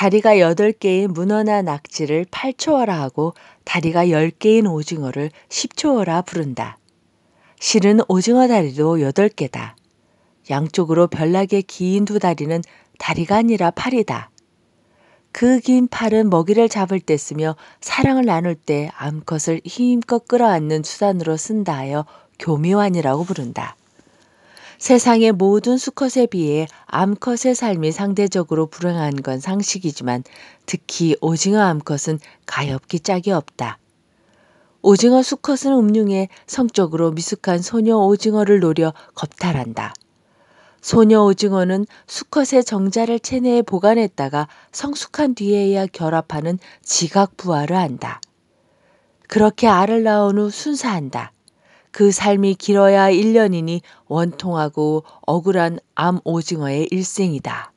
다리가 8개인 문어나 낙지를 8초어라 하고 다리가 10개인 오징어를 10초어라 부른다. 실은 오징어 다리도 8개다. 양쪽으로 별나게 긴 두 다리는 다리가 아니라 팔이다. 그 긴 팔은 먹이를 잡을 때 쓰며 사랑을 나눌 때 암컷을 힘껏 끌어안는 수단으로 쓴다 하여 교묘환이라고 부른다. 세상의 모든 수컷에 비해 암컷의 삶이 상대적으로 불행한 건 상식이지만 특히 오징어 암컷은 가엾기 짝이 없다. 오징어 수컷은 음흉해 성적으로 미숙한 소녀 오징어를 노려 겁탈한다. 소녀 오징어는 수컷의 정자를 체내에 보관했다가 성숙한 뒤에야 결합하는 지각 부화를 한다. 그렇게 알을 낳은 후 순사한다. 그 삶이 길어야 1년이니 원통하고 억울한 암 오징어의 일생이다.